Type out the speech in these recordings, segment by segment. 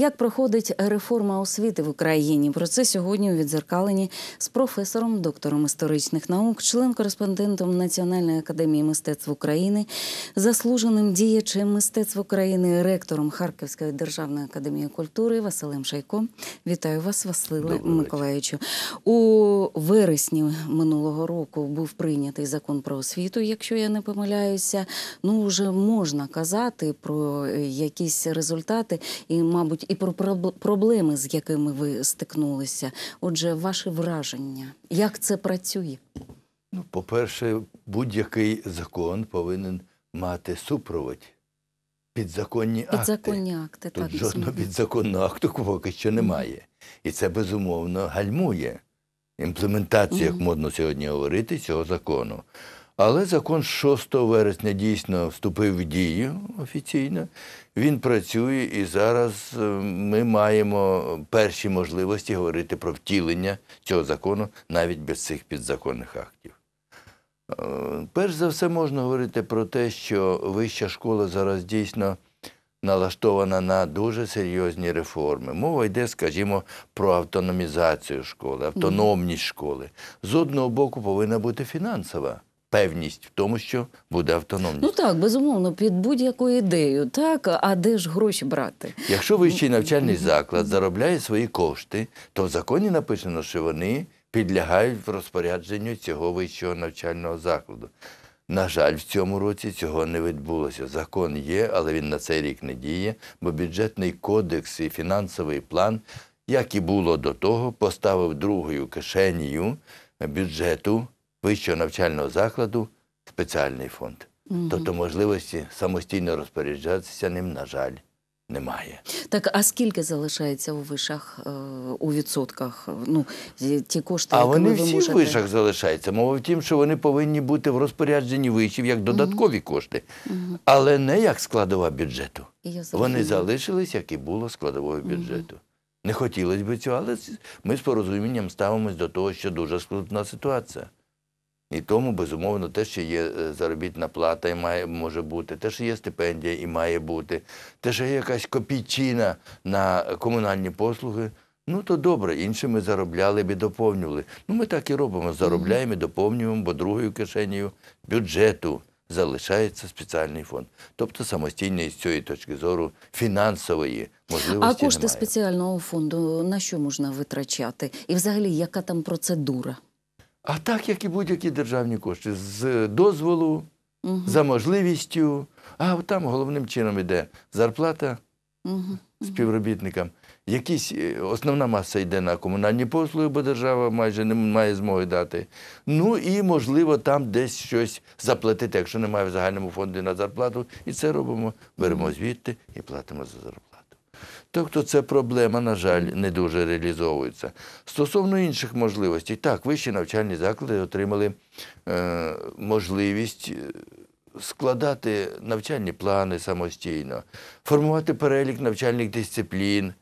Як проходить реформа освіти в Україні? Про це сьогодні у відзеркаленні з професором, доктором історичних наук, член-кореспондентом Національної академії мистецтв України, заслуженим діячем мистецтв України, ректором Харківської державної академії культури Василем Шайком. Вітаю вас, Василе Миколаївичу. У вересні минулого року був прийнятий закон про освіту, якщо я не помиляюся. Ну вже можна казати про якісь результати і, мабуть і про проблеми, з якими ви стикнулися. Отже, ваше враження, як це працює? Ну, по-перше, будь-який закон повинен мати супровід. Підзаконні, підзаконні акти. акти. Тут так, жодного підзаконного акту поки що немає. І це безумовно гальмує імплементацію, як модно сьогодні говорити, цього закону. Але закон 6 вересня дійсно вступив в дію офіційно. Він працює, і зараз е, ми маємо перші можливості говорити про втілення цього закону навіть без цих підзаконних актів. Е, перш за все, можна говорити про те, що вища школа зараз дійсно налаштована на дуже серйозні реформи. Мова йде, скажімо, про автономізацію школи, автономність школи. З одного боку, повинна бути фінансова. Певність в тому, що буде автономність. Ну так, безумовно, під будь якою ідею, так а де ж гроші брати? Якщо вищий навчальний заклад заробляє свої кошти, то в законі написано, що вони підлягають розпорядженню цього вищого навчального закладу. На жаль, в цьому році цього не відбулося. Закон є, але він на цей рік не діє, бо бюджетний кодекс і фінансовий план, як і було до того, поставив другою кишенію бюджету вищого навчального закладу спеціальний фонд. Угу. Тобто можливості самостійно розпоряджатися ним, на жаль, немає. Так, а скільки залишається у вишах е, у відсотках? Ну, ті кошти, А вони всі можете... в вишах залишаються. Мова в тім, що вони повинні бути в розпорядженні вишів як додаткові угу. кошти, угу. але не як складова бюджету. Вони залишились, як і було складовою бюджету. Не хотілося б цього, але ми з порозумінням ставимось до того, що дуже складна ситуація. І тому, безумовно, те, що є е, заробітна плата, і має може бути, те, що є стипендія і має бути, те, що є якась копійчина на комунальні послуги. Ну, то добре, інше ми заробляли б і доповнювали. Ну, ми так і робимо. Заробляємо і доповнюємо, бо другою кишенею бюджету залишається спеціальний фонд. Тобто самостійно з цієї точки зору фінансової можливості. А кошти немає. спеціального фонду на що можна витрачати? І взагалі, яка там процедура? А так, як і будь-які державні кошти, з дозволу, угу. за можливістю, а там головним чином йде зарплата угу. співробітникам. Якісь е, основна маса йде на комунальні послуги, бо держава майже не має змоги дати. Ну і можливо там десь щось заплатити, якщо немає в загальному фонді на зарплату. І це робимо. Беремо звідти і платимо за зарплату. Тобто ця проблема, на жаль, не дуже реалізовується. Стосовно інших можливостей, так, вищі навчальні заклади отримали е, можливість е, складати навчальні плани самостійно, формувати перелік навчальних дисциплін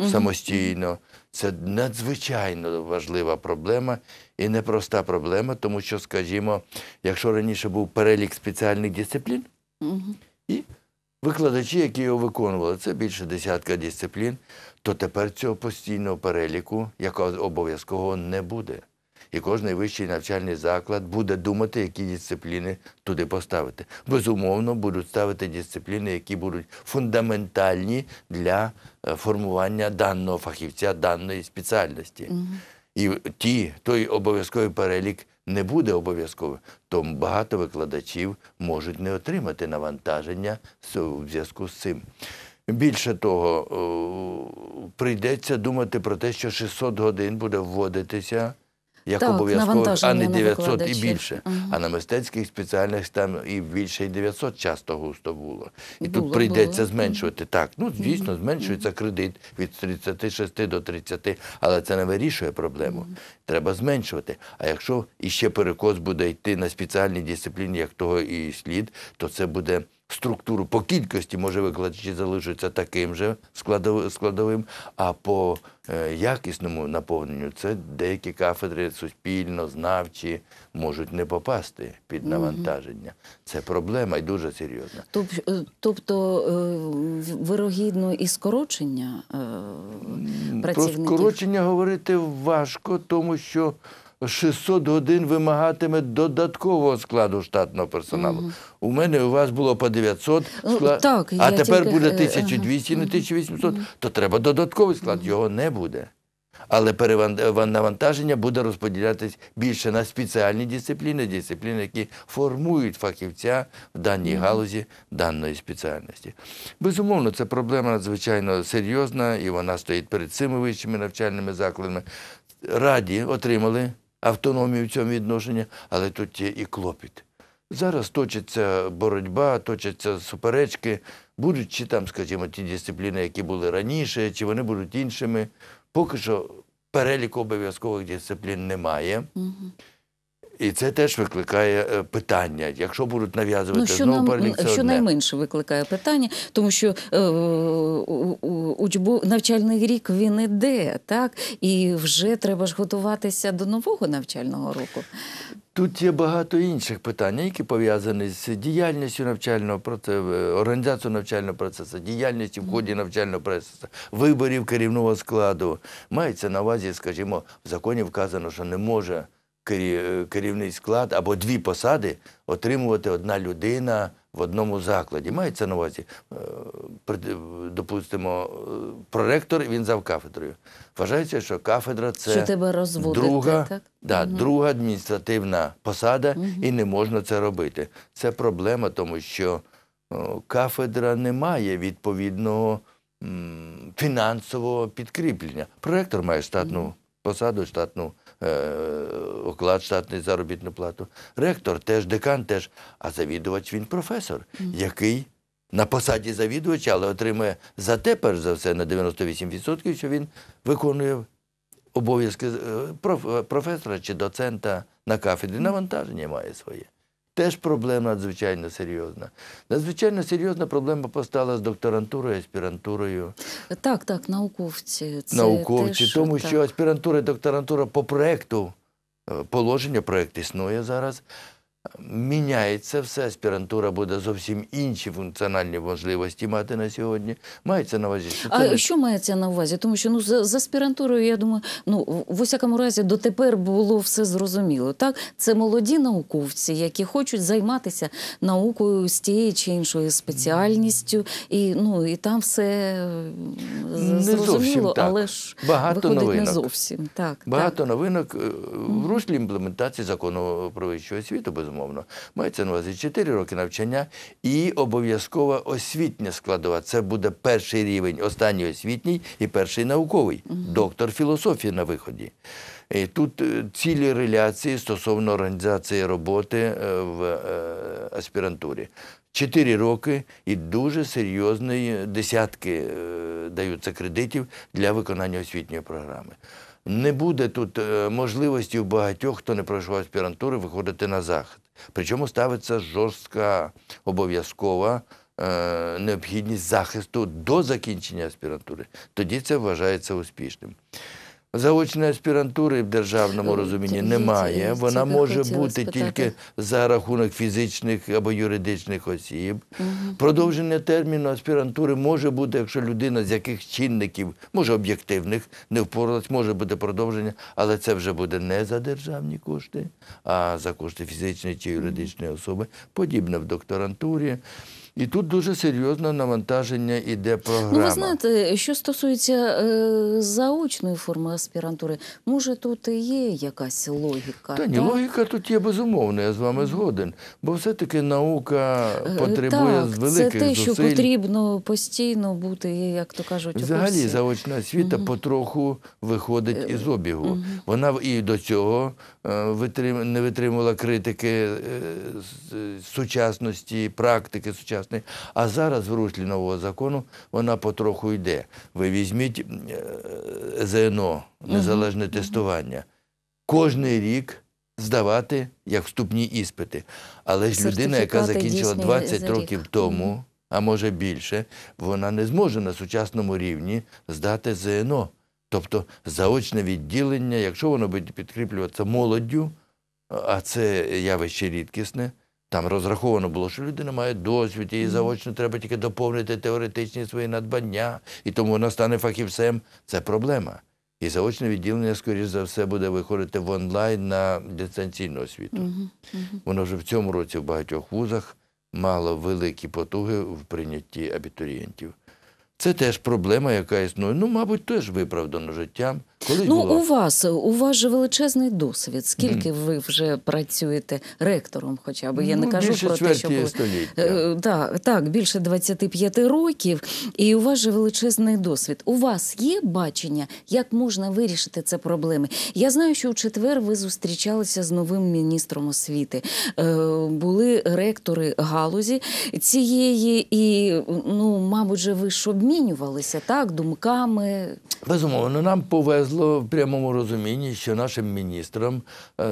е, самостійно. Це надзвичайно важлива проблема і непроста проблема, тому що, скажімо, якщо раніше був перелік спеціальних дисциплін і викладачі, які його виконували, це більше десятка дисциплін, то тепер цього постійного переліку, якого обов'язково не буде. І кожний вищий навчальний заклад буде думати, які дисципліни туди поставити. Безумовно, будуть ставити дисципліни, які будуть фундаментальні для е, формування даного фахівця, даної спеціальності. Угу. І ті, той обов'язковий перелік не буде обов'язковим, то багато викладачів можуть не отримати навантаження в зв'язку з цим. Більше того, е, прийдеться думати про те, що 600 годин буде вводитися як обов'язково, а не 900 і більше. Ага. А на мистецьких спеціальних там і більше і 900 часто густо було. І було, тут прийдеться було. зменшувати. Так, ну звісно, зменшується кредит від 36 до 30, але це не вирішує проблему. Треба зменшувати. А якщо іще перекос буде йти на спеціальній дисципліні, як того і слід, то це буде структуру по кількості, може, викладачі залишаться таким же складовим, а по е, якісному наповненню це деякі кафедри суспільно, знавчі можуть не попасти під навантаження. Це проблема і дуже серйозна. Е, тобто е, вирогідно і скорочення працівників? Про скорочення говорити важко, тому що. 600 годин вимагатиме додаткового складу штатного персоналу. У мене у вас було по 900 ну, склад, а тепер буде 1200, е, ага. не 1800, угу. то треба додатковий склад, його не буде. Але перенавантаження е, буде розподілятись більше на спеціальні дисципліни, дисципліни, які формують фахівця в даній галузі даної спеціальності. Безумовно, це проблема надзвичайно серйозна, і вона стоїть перед цими вищими навчальними закладами. Раді отримали автономію в цьому відношенні, але тут є і клопіт. Зараз точиться боротьба, точаться суперечки, будуть чи там, скажімо, ті дисципліни, які були раніше, чи вони будуть іншими. Поки що переліку обов'язкових дисциплін немає. Угу. І це теж викликає е, питання, якщо будуть нав'язувати ну, що знову нам, це що одне. найменше викликає питання, тому що е, учбу навчальний рік він іде, так і вже треба ж готуватися до нового навчального року. Тут є багато інших питань, які пов'язані з діяльністю навчального процесу, е, організацією навчального процесу, діяльністю в ході навчального процесу, виборів керівного складу. Мається на увазі, скажімо, в законі вказано, що не може керівний склад або дві посади отримувати одна людина в одному закладі. Мається на увазі, е, допустимо, е, проректор він зав кафедрою. Вважається, що кафедра це що тебе друга Да, угу. друга адміністративна посада, угу. і не можна це робити. Це проблема, тому що кафедра не має відповідного фінансового підкріплення. Проректор має штатну угу. посаду, штатну оклад е, штатний заробітну плату. Ректор теж, декан теж, а завідувач він професор, який на посаді завідувача, але отримує за те, перш за все, на 98%, що він виконує обов'язки е, е, професора чи доцента на кафедрі. Навантаження має своє. Теж проблема надзвичайно серйозна. Надзвичайно серйозна проблема постала з докторантурою, аспірантурою. Так, так, науковці. Це Науковці, теж, тому так. що аспірантура і докторантура по проекту, е, положення проект існує зараз. Міняється все, аспірантура буде зовсім інші функціональні можливості мати на сьогодні. Мається на увазі. Що а це... що мається на увазі? Тому що ну за, за аспірантурою, я думаю, ну в усякому разі дотепер було все зрозуміло. Так, це молоді науковці, які хочуть займатися наукою з тією чи іншою спеціальністю, і ну і там все е, зрозуміло, зовсім але ж багато новинок. не зовсім так. Багато так. новинок е, в руслі імплементації закону про вищу освіту безумовно умовно. Мається на увазі 4 роки навчання і обов'язкова освітня складова. Це буде перший рівень, останній освітній і перший науковий, доктор філософії на виході. І е, Тут е, цілі реляції стосовно організації роботи е, в аспірантурі. Чотири роки і дуже серйозні десятки даються кредитів для виконання освітньої програми. Не буде тут можливості у багатьох, хто не пройшов аспірантури, виходити на захід. Причому ставиться жорстка обов'язкова е, необхідність захисту до закінчення аспірантури. Тоді це вважається успішним. Заочної аспірантури в державному е, розумінні немає. Вона може бути тільки за рахунок фізичних або юридичних осіб. Продовження терміну аспірантури може бути, якщо людина з яких чинників, може об'єктивних, не впоралась, може бути продовження, але це вже буде не за державні кошти, а за кошти фізичної чи юридичної особи, подібне в докторантурі. І тут дуже серйозне навантаження іде ну, програма. Ну, ви знаєте, що стосується е, заочної форми аспірантури, може тут є якась логіка? Та ні, логіка тут є безумовно, я з вами згоден. Бо все-таки наука е, потребує так, великих зусиль. Це те, що зусиль. потрібно постійно бути, як то кажуть, взагалі курсі. заочна освіта mm -hmm. потроху виходить е, із обігу. Mm -hmm. Вона і до цього е, не витримувала критики сучасності, практики сучасності сучасний. А зараз в руслі нового закону вона потроху йде. Ви візьміть е, ЗНО, незалежне тестування. Кожний рік. Здавати як вступні іспити, але ж людина, яка закінчила 20 років тому, а може більше, вона не зможе на сучасному рівні здати ЗНО, тобто заочне відділення, якщо воно буде підкріплюватися молоддю, а це явище рідкісне. Там розраховано було, що людина має досвід, її заочно треба тільки доповнити теоретичні свої надбання, і тому вона стане фахівцем. Це проблема. І заочне відділення, скоріш за все, буде виходити в онлайн на дистанційну освіту. Воно вже в цьому році в багатьох вузах мало великі потуги в прийнятті абітурієнтів. Це теж проблема, яка існує. Ну, мабуть, теж виправдано життям. Колись ну, була... у вас у вас же величезний досвід. Скільки mm. ви вже працюєте ректором? Хоча б я ну, не кажу про те, що були... століття. так, е, так, більше 25 років, і у вас же величезний досвід. У вас є бачення, як можна вирішити це проблеми? Я знаю, що у четвер ви зустрічалися з новим міністром освіти. Е, були ректори галузі цієї, і ну, мабуть, же ви щоб обмінювалися так думками. Безумовно, нам повезло в прямому розумінні, що нашим міністром е,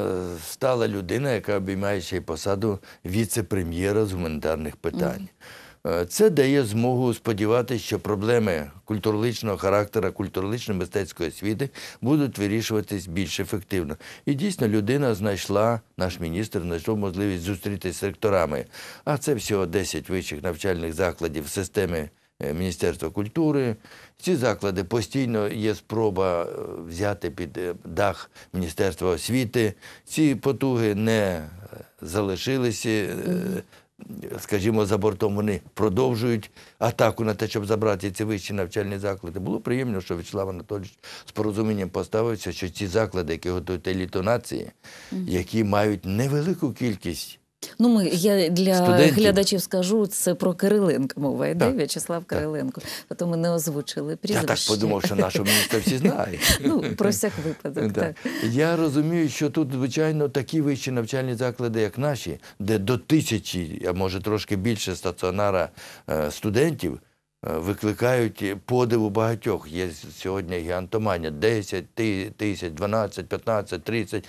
стала людина, яка обіймає ще й посаду віце-прем'єра з гуманітарних питань. Mm. Це дає змогу сподіватися, що проблеми культурологічного характера, культурологічно-мистецької освіти будуть вирішуватись більш ефективно. І дійсно людина знайшла, наш міністр знайшов можливість зустрітися з ректорами. А це всього 10 вищих навчальних закладів системи. Е, Міністерства культури. Ці заклади постійно є спроба е, взяти під е, дах Міністерства освіти. Ці потуги не залишилися. Скажімо, за бортом вони продовжують атаку на те, щоб забрати ці вищі навчальні заклади. Було приємно, що Вячеслав Анатолійович з порозумінням поставився, що ці заклади, які готують еліту нації, які мають невелику кількість Ну, ми я для студентів. глядачів скажу це про Кириленко. Мова йде так. В'ячеслав Кириленко. то ми не озвучили прізвище. Я так подумав, що нашого міністра всі знають. Ну про всяк випадок. так я розумію, що тут звичайно такі вищі навчальні заклади, як наші, де до тисячі, а може трошки більше стаціонара е, студентів. Е, викликають подив у багатьох. Є сьогодні гігантоманія 10 тисяч, 12, 15, 30.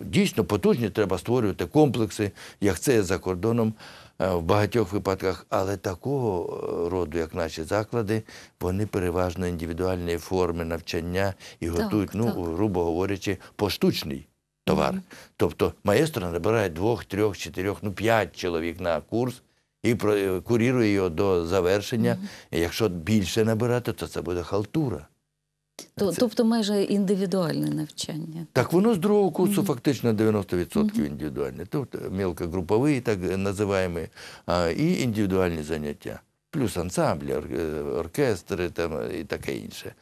Дійсно потужні, треба створювати комплекси, як це за кордоном. Е, в багатьох випадках, але такого е, роду, як наші заклади, вони переважно індивідуальні форми навчання і готують, так, ну, так. грубо говорячи, поштучний товар. Mm -hmm. Тобто маестро набирає двох, трьох, чотирьох, ну п'ять чоловік на курс і е, курірує його до завершення. якщо більше набирати, то це буде халтура. Тобто майже індивідуальне навчання. Так воно з другого курсу фактично 90% індивідуальне, тобто е, мілкогруповий, так е, називаємо, і індивідуальні заняття, плюс ансамблі, оркестри і таке інше.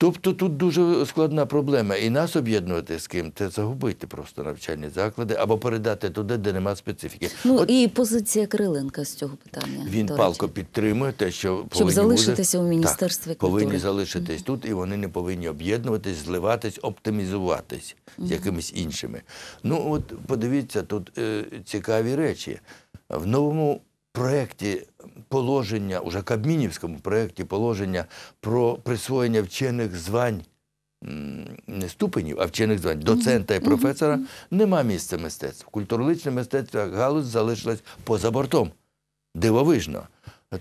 Тобто тут дуже складна проблема. І нас об'єднувати з ким це загубити просто навчальні заклади або передати туди, де нема специфіки. Ну От... і позиція Криленка з цього питання. Він палко підтримує те, що повинні Щоб залишитися буде... у міністерстві так, культури. повинні залишитись mm -hmm. тут, і вони не повинні об'єднуватись, зливатись, оптимізуватись mm -hmm. з якимись іншими. Ну от подивіться, тут е, цікаві речі в новому проєкті положення, уже Кабмінівському проєкті положення про присвоєння вчених звань не ступенів, а вчених звань доцента і професора, нема місця мистецтв. Культурологічне мистецтво як галузь залишилось поза бортом. Дивовижно.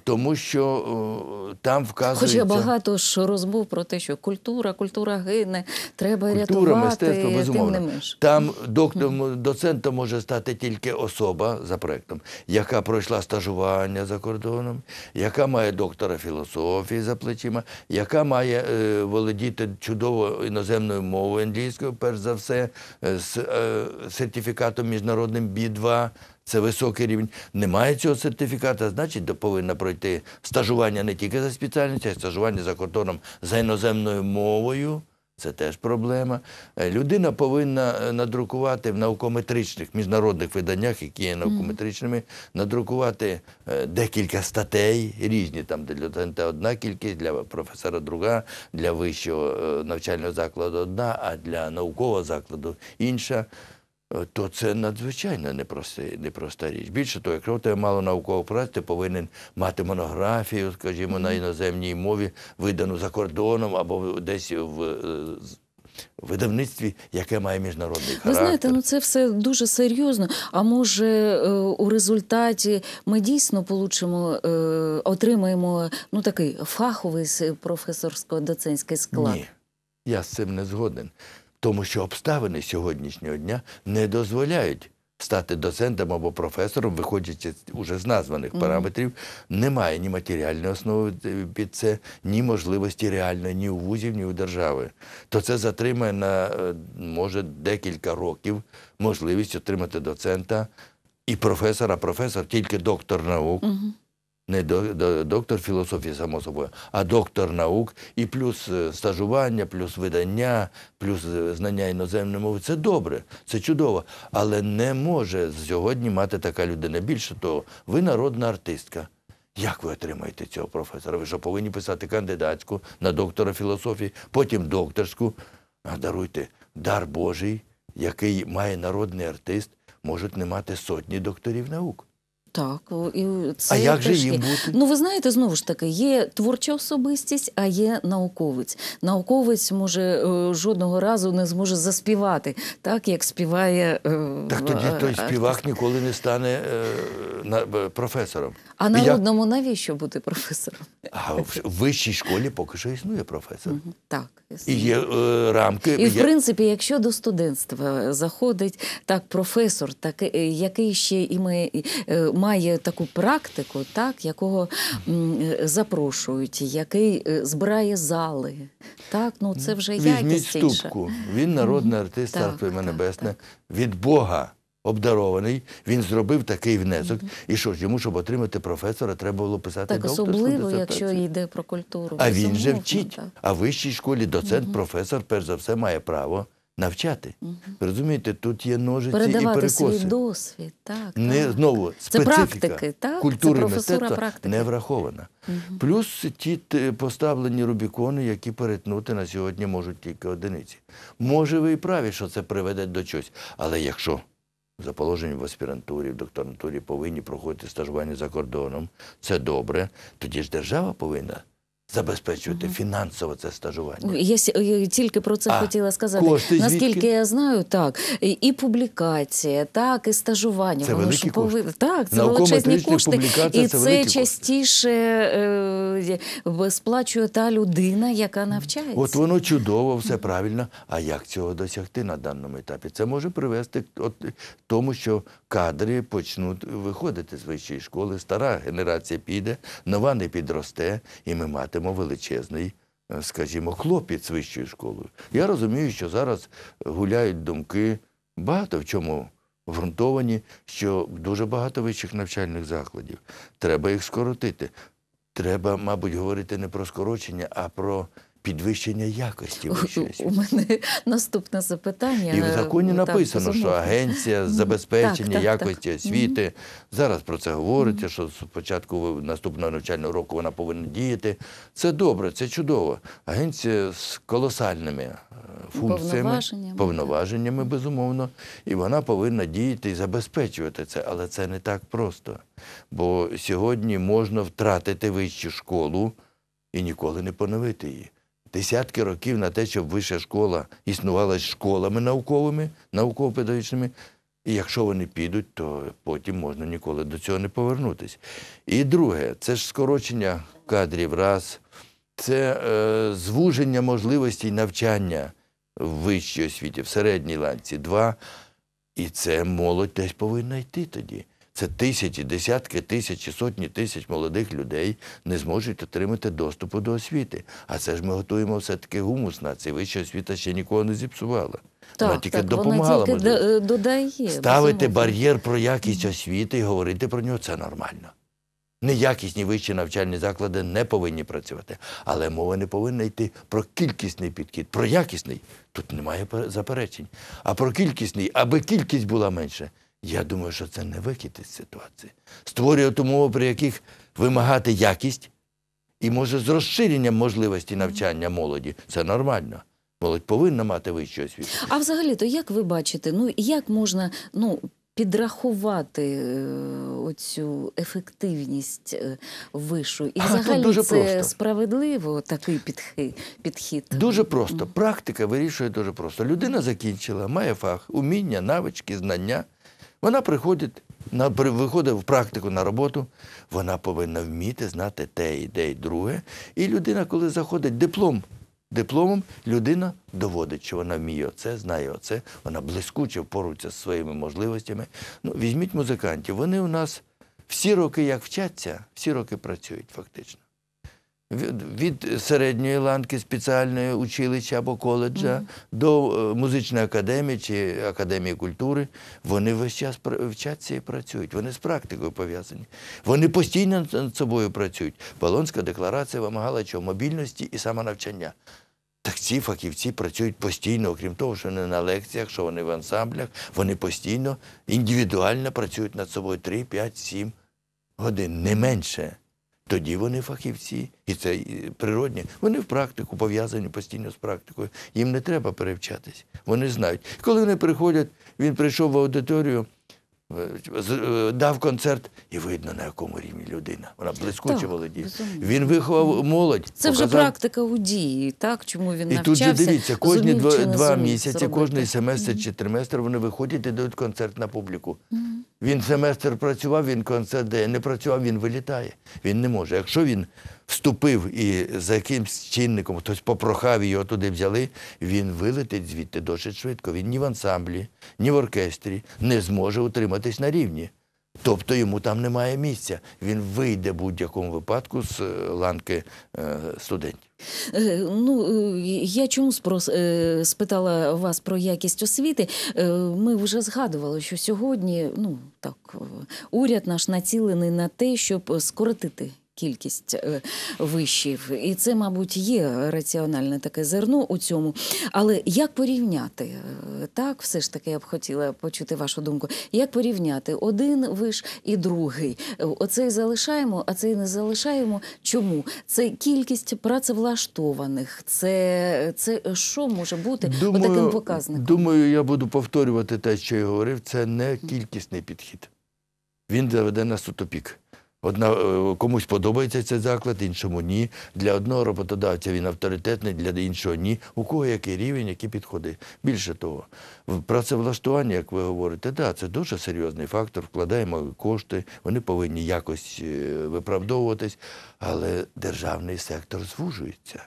Тому що о, там вказується... Хоча багато ж розмов про те, що культура, культура гине, треба культура, рятувати. мистецтво, безумовно. Там доктор, доцентом може стати тільки особа за проектом, яка пройшла стажування за кордоном, яка має доктора філософії за плечима, яка має е, володіти чудово іноземною мовою англійською, перш за все, е, з е, сертифікатом міжнародним b 2 це високий рівень. Немає цього сертифіката, значить, повинна пройти стажування не тільки за спеціальністю, а й стажування за кордоном за іноземною мовою. Це теж проблема. Е, людина повинна е, надрукувати в наукометричних міжнародних виданнях, які є наукометричними, надрукувати е, декілька статей різні. Там для доцента одна кількість, для професора друга, для вищого навчального закладу одна, а для наукового закладу інша. Е, то це надзвичайно непроста, непроста річ. Більше того, якщо в тебе мало наукових праць, ти повинен мати монографію, скажімо, на іноземній мові, видану за кордоном або десь в. Е, видавництві, яке має міжнародний характер. Ви знаєте, ну це все дуже серйозно. А може, е, у результаті ми дійсно получимо, отримаємо ну такий фаховий професорсько-доцентський склад? Ні, я з цим не згоден. Тому що обставини сьогоднішнього дня не дозволяють стати доцентом або професором, виходячи вже з названих параметрів, немає ні матеріальної основи під це, ні можливості реально, ні у вузів, ні у держави. То це затримає на е, може декілька років можливість отримати доцента і професора, професор тільки доктор наук. Mm не доктор філософії, само собою, а доктор наук, і плюс е, стажування, плюс видання, плюс е, знання іноземної мови. Це добре, це чудово. Але не може сьогодні мати така людина. Більше того, ви народна артистка. Як ви отримаєте цього професора? Ви що повинні писати кандидатську на доктора філософії, потім докторську. А даруйте дар Божий, який має народний артист, можуть не мати сотні докторів наук. Так, і це а як же їм бути? ну ви знаєте, знову ж таки, є творча особистість, а є науковець. Науковець може е, жодного разу не зможе заспівати, так як співає е, так. Тоді е, той співак ніколи не стане професором. А народному як... навіщо бути професором? А в вищій школі поки що існує професор. Угу. Так існує. і є е, рамки. І в є... принципі, якщо до студентства заходить так професор, так який ще і ми має таку практику, так, якого е, запрошують, який е, збирає зали. Так, ну це вже якість інша. Він народний артист Царство Небесне від Бога. Обдарований, він зробив такий внесок. Mm І що ж йому, щоб отримати професора, треба було писати Так, особливо, якщо йде про культуру. А він же вчить. Так. А в вищій школі доцент, mm професор, перш за все, має право навчати. Угу. Розумієте, тут є ножиці Передавати і перекоси. Передавати свій досвід, так. Не, так. Знову, специфіка Це практики, так? культури Це мистецтва практики. не врахована. Угу. Плюс ті е, поставлені рубікони, які перетнути на сьогодні можуть тільки одиниці. Може, ви і праві, що це приведе до чогось, але якщо за положенням в аспірантурі, в докторантурі повинні проходити стажування за кордоном. Це добре. Тоді ж держава повинна забезпечувати угу. фінансово це стажування. Ну, я, я тільки про це а, хотіла сказати. Кошти, Наскільки звідки? я знаю, так і публікація, так і стажування. Це Воно ж пови... так. Це Науково величезні кошти, і це, це частіше е, е, сплачує та людина, яка навчається. От воно чудово, все правильно. А як цього досягти на даному етапі? Це може привести к тому, що кадри почнуть виходити з вищої школи, стара генерація піде, нова не підросте, і ми матимо величезний. Е, скажімо, хлопець з вищою школою. Я розумію, що зараз гуляють думки багато в чому ґрунтовані, що дуже багато вищих навчальних закладів. Треба їх скоротити. Треба, мабуть, говорити не про скорочення, а про підвищення якості. Щось. У мене наступне запитання. І в законі е, написано, так, що Агенція з забезпечення так, якості так. освіти. Mm Зараз про це говорите, що з початку наступного навчального року вона повинна діяти. Це добре, це чудово. Агенція з колосальними е, функціями, повноваженнями, повноваженнями безумовно, і вона повинна діяти і забезпечувати це, але це не так просто. Бо сьогодні можна втратити вищу школу і ніколи не поновити її десятки років на те, щоб вища школа існувала з школами науковими, науково-педагогічними. І якщо вони підуть, то потім можна ніколи до цього не повернутися. І друге, це ж скорочення кадрів раз, це е, звуження можливостей навчання в вищій освіті, в середній ланці, два. І це молодь десь повинна йти тоді. Це тисячі, десятки тисяч, сотні тисяч молодих людей не зможуть отримати доступу до освіти. А це ж ми готуємо все-таки гумус нації. Вища освіта ще нікого не зіпсувала. Так, вона тільки так, допомагала вона тільки додає. ставити безумовно. бар'єр про якість освіти і говорити про нього це нормально. Неякісні вищі навчальні заклади не повинні працювати. Але мова не повинна йти про кількісний підхід. Про якісний тут немає заперечень. А про кількісний, аби кількість була менша. Я думаю, що це не вихід із ситуації. Створювати умови, при яких вимагати якість, і може з розширенням можливості навчання молоді. Це нормально. Молодь повинна мати вищу освіту. А взагалі, то як ви бачите, ну як можна ну, підрахувати е, цю ефективність е, вишу? І а, взагалі дуже це просто. справедливо такий підхід? Дуже просто. Практика вирішує дуже просто. Людина закінчила, має фах, уміння, навички, знання. Вона приходить на виходить в практику на роботу, вона повинна вміти знати те і те, і друге. І людина, коли заходить диплом, дипломом, людина доводить, що вона вміє оце, знає оце, вона блискуче поруться з своїми можливостями. Ну, Візьміть музикантів, вони у нас всі роки як вчаться, всі роки працюють фактично від середньої ланки спеціальної училища або коледжа mm до е, музичної академії чи академії культури, вони весь час вчаться і працюють. Вони з практикою пов'язані. Вони постійно над собою працюють. Болонська декларація вимагала чого мобільності і самонавчання. Так ці фахівці працюють постійно, окрім того, що вони на лекціях, що вони в ансамблях, вони постійно індивідуально працюють над собою 3, 5, 7 годин, не менше тоді вони фахівці, і це природні. Вони в практику пов'язані постійно з практикою. Їм не треба перевчатись. Вони знають. Коли вони приходять, він прийшов в аудиторію. Е, е, дав концерт, і видно, на якому рівні людина. Вона блискуче володіє. Він виховав молодь. Це показав... вже практика у дії, так? Чому він навчався? І тут же дивіться, кожні два два місяці, кожний семестр чи триместр вони виходять і дають концерт на публіку. Він семестр працював, він концерт дає. Не працював, він вилітає. Він не може. Якщо він вступив і за якимсь чинником, хтось попрохав його туди взяли, він вилетить звідти досить швидко. Він ні в ансамблі, ні в оркестрі не зможе утриматись на рівні. Тобто йому там немає місця. Він вийде в будь-якому випадку з е, ланки е, студентів. Е, ну я чому спрос спитала вас про якість освіти? Ми вже згадували, що сьогодні ну так уряд наш націлений на те, щоб скоротити кількість е, вишів, і це, мабуть, є раціональне таке зерно у цьому. Але як порівняти е, так, все ж таки я б хотіла почути вашу думку. Як порівняти один виш і другий? Оцей залишаємо, а цей не залишаємо. Чому це кількість працевлаштованих? Це це що може бути думаю, таким показником? Думаю, я буду повторювати те, що я говорив. Це не кількісний підхід. Він заведе нас у топік. Одна е, комусь подобається цей заклад, іншому ні. Для одного роботодавця він авторитетний, для іншого ні. У кого який рівень, які підходить. Більше того, в працевлаштування, як ви говорите, да, це дуже серйозний фактор. Вкладаємо кошти, вони повинні якось е, виправдовуватись, але державний сектор звужується.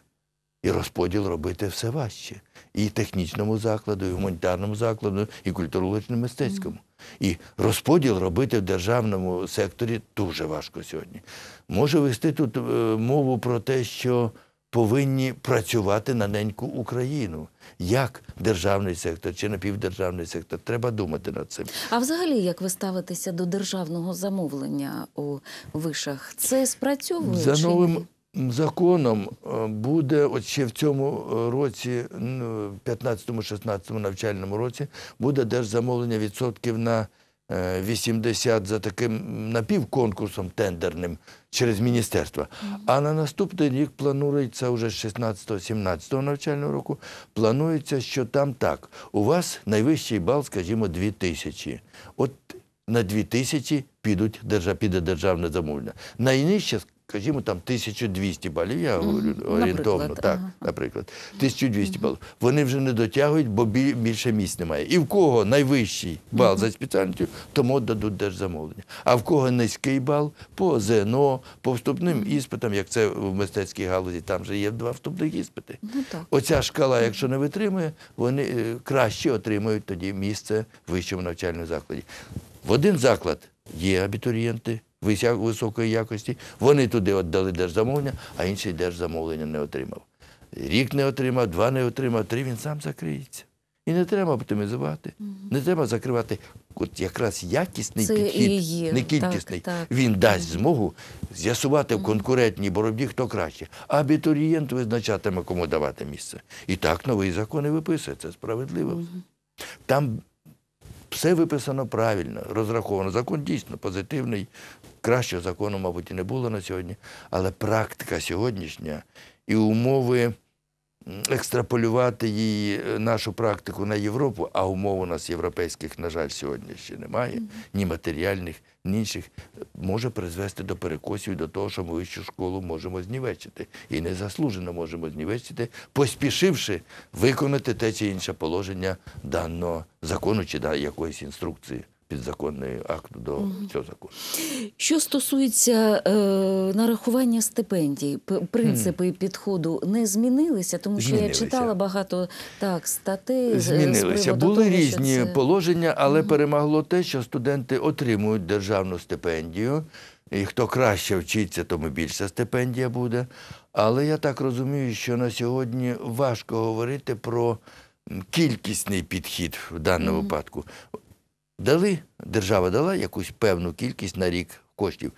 І розподіл робити все важче. І технічному закладу, і гуманітарному закладу, і культурологічно мистецькому. І розподіл робити в державному секторі дуже важко сьогодні. Може вести тут е, мову про те, що повинні працювати на неньку Україну. Як державний сектор чи напівдержавний сектор, треба думати над цим. А взагалі, як ви ставитеся до державного замовлення у вишах, це спрацьовує за новим Законом е, буде, от ще в цьому е, році, 15-16 е, навчальному році, буде держзамовлення відсотків на 80 за таким напівконкурсом тендерним через міністерство. А на наступний рік планується вже з 16-17 навчального року. Планується, що там так. У вас найвищий бал, скажімо, 2 тисячі. От на 2 тисячі підуть держав, піде державне замовлення. Найнижче скажімо, там 1200 балів, я говорю орієнтовно, наприклад, так, ага. наприклад, 1200 балів. Вони вже не дотягують, бо більше місць немає. І в кого найвищий бал за спеціальністю, тому дадуть держзамовлення. А в кого низький бал по ЗНО, по вступним іспитам, як це в мистецькій галузі, там вже є два вступних іспити. Ну, так. Оця шкала, якщо не витримує, вони е, краще отримують тоді місце в вищому навчальному закладі. В один заклад є абітурієнти високої якості. Вони туди віддали держзамовлення, а інший держзамовлення не отримав. Рік не отримав, два не отримав, три він сам закриється. І не треба оптимізувати, не треба закривати от якраз якісний Це підхід, і не кількісний. Так, так. Він дасть змогу з'ясувати в конкурентній боротьбі, хто краще. А абітурієнт визначатиме, кому давати місце. І так новий закон і виписує. Це справедливо. Там все виписано правильно, розраховано. Закон дійсно позитивний, Кращого закону, мабуть, і не було на сьогодні, але практика сьогоднішня і умови екстраполювати її, е, нашу практику на Європу, а умов у нас європейських, на жаль, сьогодні ще немає, ні матеріальних, ні інших, може призвести до перекосів, до того, що ми вищу школу можемо знівечити. І незаслужено можемо знівечити, поспішивши виконати те чи інше положення даного закону чи якоїсь інструкції підзаконний акт до угу. цього закону. Що стосується е, нарахування стипендій, принципи mm. підходу не змінилися, тому що змінилися. я читала багато так статей. Змінилися. З Були того, різні це... положення, але угу. перемогло те, що студенти отримують державну стипендію. І хто краще вчиться, тому більша стипендія буде. Але я так розумію, що на сьогодні важко говорити про кількісний підхід в даному mm -hmm. випадку дали, держава дала якусь певну кількість на рік коштів.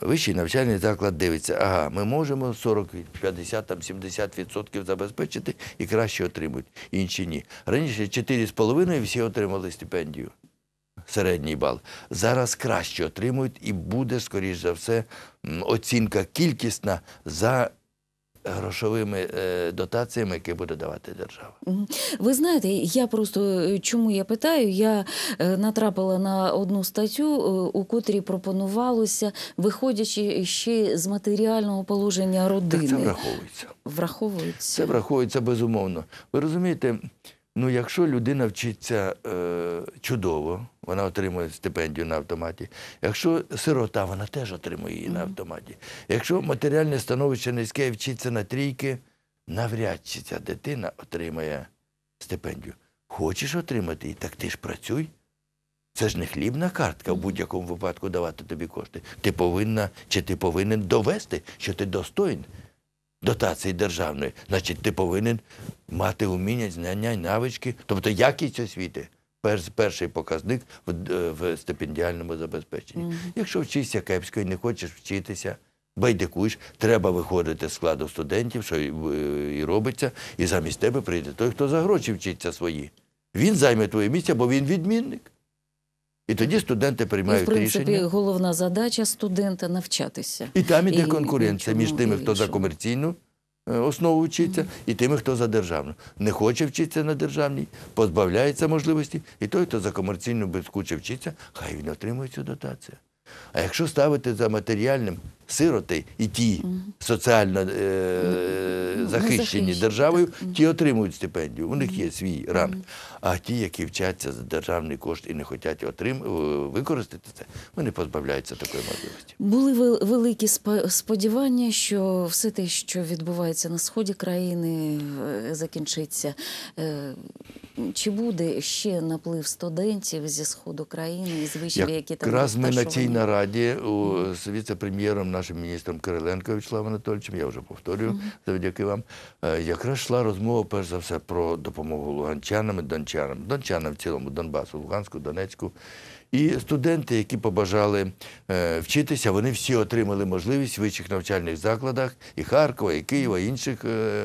Вищий навчальний заклад дивиться, ага, ми можемо 40, 50, там 70% забезпечити і краще отримують. Інші ні. Раніше 4,5 всі отримали стипендію. Середній бал. Зараз краще отримують і буде, скоріш за все, оцінка кількісна за грошовими е, дотаціями, які буде давати держава. Ви знаєте, я просто е, чому я питаю? Я е, натрапила на одну статтю, у котрій пропонувалося, виходячи ще з матеріального положення родини. Так Це враховується. Враховується. Це враховується безумовно. Ви розумієте, Ну, якщо людина вчиться е, чудово, вона отримує стипендію на автоматі. Якщо сирота, вона теж отримує її на автоматі. Якщо матеріальне становище низьке вчиться на трійки, навряд чи ця дитина отримає стипендію. Хочеш отримати її, так ти ж працюй. Це ж не хлібна картка в будь-якому випадку давати тобі кошти. Ти повинна чи ти повинен довести, що ти достоїн дотації державної, значить ти повинен мати уміння, знання, навички, тобто якість освіти. Перший показник в, е, в стипендіальному забезпеченні. Mm -hmm. Якщо вчишся кепсько і не хочеш вчитися, байдикуєш, треба виходити з складу студентів, що і, і робиться, і замість тебе прийде той, хто за гроші вчиться свої. Він займе твоє місце, бо він відмінник. І тоді студенти приймають рішення. Ну, в принципі, рішення. головна задача студента навчатися. І там іде і, конкуренція і, між тими, хто за комерційну е, основу вчиться, mm -hmm. і тими, хто за державну. Не хоче вчитися на державній, позбавляється можливості. І той, хто за комерційну безкуче вчиться, хай він отримує цю дотацію. А якщо ставити за матеріальним сироти і ті соціально е, ну, захищені державою, ті отримують стипендію. У них є свій ранг. А ті, які вчаться за державний кошт і не хочуть отрим... використати це, вони позбавляються такої можливості. Були великі сподівання, що все те, що відбувається на сході країни, е, закінчиться. Е, чи буде ще наплив студентів зі сходу країни з вишів, які там Якраз ми на цій нараді у, з віце-прем'єром, нашим міністром Кириленко Вячеславом Анатольовичем, я вже повторюю, mm -hmm. завдяки вам. Е, якраз йшла розмова перш за все про допомогу луганчанам і дончанам. Дончанам в цілому Донбасу, Луганську, Донецьку. І студенти, які побажали е, вчитися, вони всі отримали можливість в вищих навчальних закладах і Харкова, і Києва, і інших е,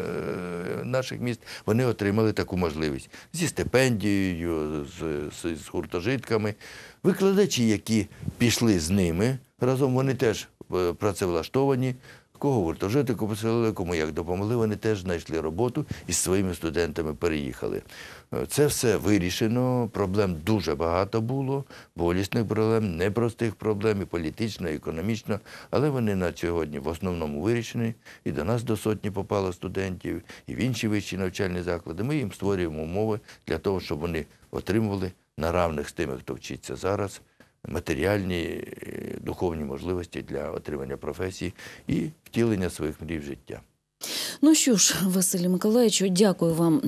наших міст вони отримали таку можливість зі стипендією, з, з, з гуртожитками. Викладачі, які пішли з ними разом, вони теж е, працевлаштовані. Кого гуртожитку поселили, кому як допомогли, вони теж знайшли роботу і з своїми студентами переїхали. Це все вирішено, проблем дуже багато було, болісних проблем, непростих проблем, і політично, і економічно, але вони на сьогодні в основному вирішені. І до нас до сотні попало студентів, і в інші вищі навчальні заклади. Ми їм створюємо умови для того, щоб вони отримували на равних з тими, хто вчиться зараз, матеріальні, е, духовні можливості для отримання професії і втілення своїх мрій життя. Ну що ж, Василю Миколаївичу, дякую вам.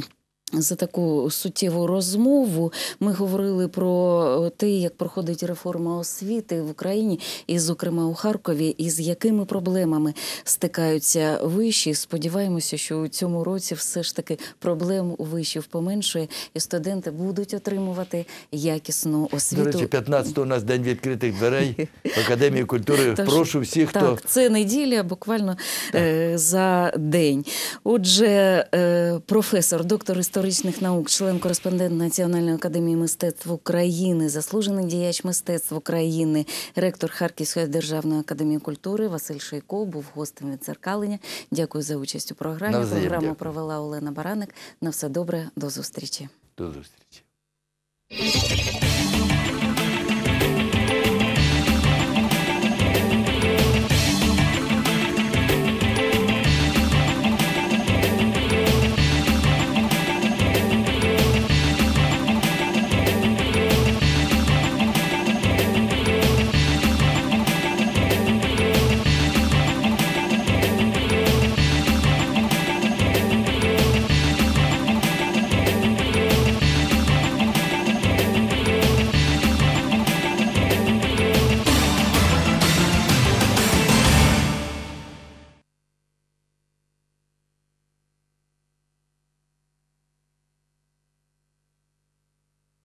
За таку суттєву розмову ми говорили про е, те, як проходить реформа освіти в Україні, і, зокрема, у Харкові, і з якими проблемами стикаються виші. Сподіваємося, що у цьому році все ж таки проблем у вишів поменшує, і студенти будуть отримувати якісну освіту. До речі, 15 у нас день відкритих дверей в академії культури. Тож, Прошу всіх, так, хто це неділя, буквально так. Е, за день. Отже, е, професор, доктор історії історичних наук, член кореспондент Національної академії мистецтв України, заслужений діяч мистецтв України, ректор Харківської державної академії культури Василь Шейко був гостем від «Зеркалення». Дякую за участь у програмі. Навзаєм, Програму дякую. провела Олена Бараник. На все добре, до зустрічі. До зустрічі.